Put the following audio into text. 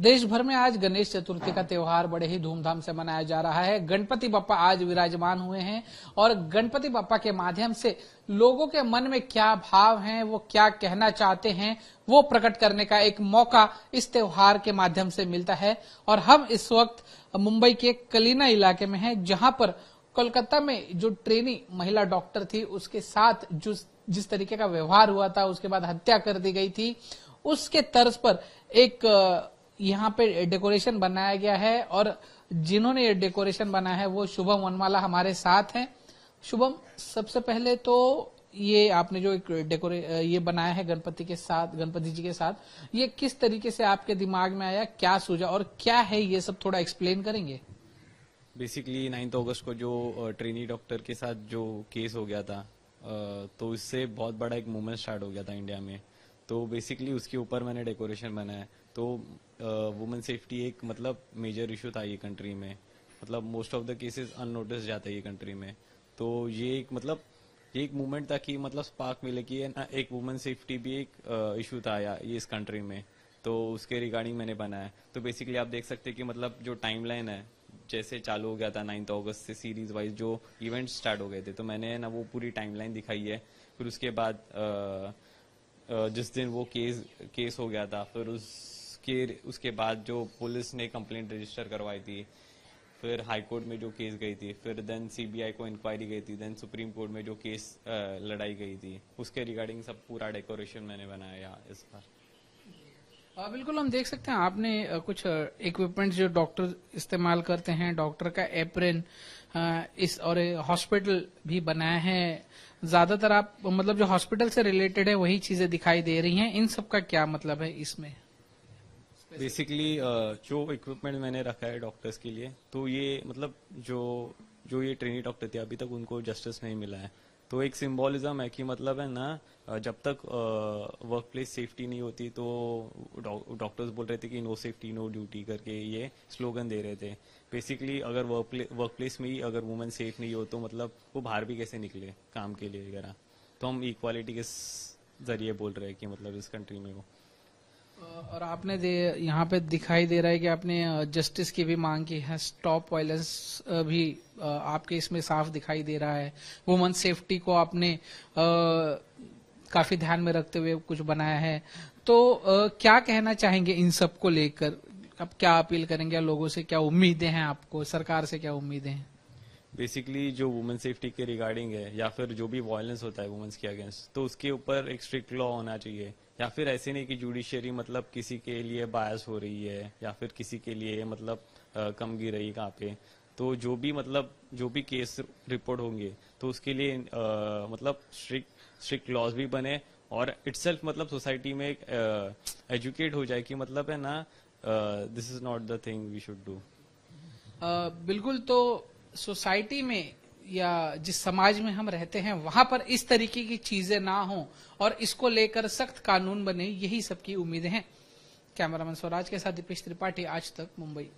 देश भर में आज गणेश चतुर्थी का त्योहार बड़े ही धूमधाम से मनाया जा रहा है गणपति बप्पा आज विराजमान हुए हैं और गणपति बप्पा के माध्यम से लोगों के मन में क्या भाव हैं वो क्या कहना चाहते हैं वो प्रकट करने का एक मौका इस त्योहार के माध्यम से मिलता है और हम इस वक्त मुंबई के कलीना इलाके में है जहां पर कोलकाता में जो ट्रेनी महिला डॉक्टर थी उसके साथ जिस तरीके का व्यवहार हुआ था उसके बाद हत्या कर दी गई थी उसके तर्ज पर एक यहाँ पे डेकोरेशन बनाया गया है और जिन्होंने ये डेकोरेशन बनाया है वो शुभम वनवाला हमारे साथ हैं शुभम सबसे पहले तो ये आपने जो एक डेकोरे ये बनाया है गणपति के साथ गणपति जी के साथ ये किस तरीके से आपके दिमाग में आया क्या सूझा और क्या है ये सब थोड़ा एक्सप्लेन करेंगे बेसिकली नाइन्थ अगस्त को जो ट्रेनी डॉक्टर के साथ जो केस हो गया था तो इससे बहुत बड़ा एक मूवमेंट स्टार्ट हो गया था इंडिया में तो बेसिकली उसके ऊपर मैंने डेकोरेशन बनाया तो वुमेन सेफ्टी एक मतलब मेजर इशू था ये कंट्री में मतलब most of the cases unnoticed जाते ये कंट्री में तो ये एक मतलब ये एक मूवमेंट था कि मतलब स्पार्क मिले कि एक वुमेन सेफ्टी भी एक इशू था या ये इस कंट्री में तो उसके रिगार्डिंग मैंने बनाया तो बेसिकली आप देख सकते हैं कि मतलब जो टाइमलाइन है जैसे चालू हो गया था नाइन्थ अगस्त से सीरीज वाइज जो इवेंट स्टार्ट हो गए थे तो मैंने ना वो पूरी टाइमलाइन दिखाई है फिर उसके बाद आ, जिस दिन वो केस केस हो गया था फिर उस उसके उसके बाद जो पुलिस ने कंप्लेंट रजिस्टर करवाई थी फिर हाई कोर्ट में जो केस गई थी फिर देन सीबीआई को इंक्वायरी गई थी देन सुप्रीम कोर्ट में जो केस लड़ाई गई थी उसके रिगार्डिंग सब पूरा डेकोरेशन मैंने बनाया इस बार बिल्कुल हम देख सकते हैं आपने कुछ इक्विपमेंट जो डॉक्टर इस्तेमाल करते हैं डॉक्टर का एप्रेन इस और हॉस्पिटल भी बनाया है ज्यादातर आप मतलब जो हॉस्पिटल से रिलेटेड है वही चीजें दिखाई दे रही हैं इन सब का क्या मतलब है इसमें बेसिकली uh, जो इक्विपमेंट मैंने रखा है डॉक्टर्स के लिए तो ये मतलब जो जो ये ट्रेनी डॉक्टर थे अभी तक उनको जस्टिस नहीं मिला है तो एक सिम्बॉलिज्म है कि मतलब है ना जब तक वर्क प्लेस सेफ्टी नहीं होती तो डॉक्टर्स बोल रहे थे कि नो सेफ्टी नो ड्यूटी करके ये स्लोगन दे रहे थे बेसिकली अगर वर्क प्लेस में ही अगर वुमेन सेफ नहीं हो तो मतलब वो बाहर भी कैसे निकले काम के लिए वगैरह तो हम इक्वालिटी के जरिए बोल रहे हैं कि मतलब इस कंट्री में वो और आपने यहाँ पे दिखाई दे रहा है कि आपने जस्टिस की भी मांग की है स्टॉप वायलेंस भी आपके इसमें साफ दिखाई दे रहा है वुमन सेफ्टी को आपने काफी ध्यान में रखते हुए कुछ बनाया है तो क्या कहना चाहेंगे इन सब को लेकर अब क्या अपील करेंगे लोगों से क्या उम्मीदें हैं आपको सरकार से क्या उम्मीदें हैं बेसिकली जो वुमेन सेफ्टी के रिगार्डिंग है या फिर जो भी वायलेंस होता है वुमेन्स के अगेंस्ट तो उसके ऊपर एक स्ट्रिक्ट लॉ होना चाहिए या फिर ऐसे नहीं कि जुडिशरी मतलब किसी के लिए बायस हो रही है या फिर किसी के लिए मतलब आ, कम गिर रही कहाँ पे तो जो भी मतलब जो भी केस रिपोर्ट होंगे तो उसके लिए आ, मतलब स्ट्रिक्ट स्ट्रिक्ट लॉज भी बने और इट्स मतलब सोसाइटी में एजुकेट हो जाए कि मतलब है ना this is not the thing we should do बिल्कुल तो सोसाइटी में या जिस समाज में हम रहते हैं वहां पर इस तरीके की चीजें ना हो और इसको लेकर सख्त कानून बने यही सबकी उम्मीदें हैं कैमरामैन स्वराज के साथ दीपेश त्रिपाठी आज तक मुंबई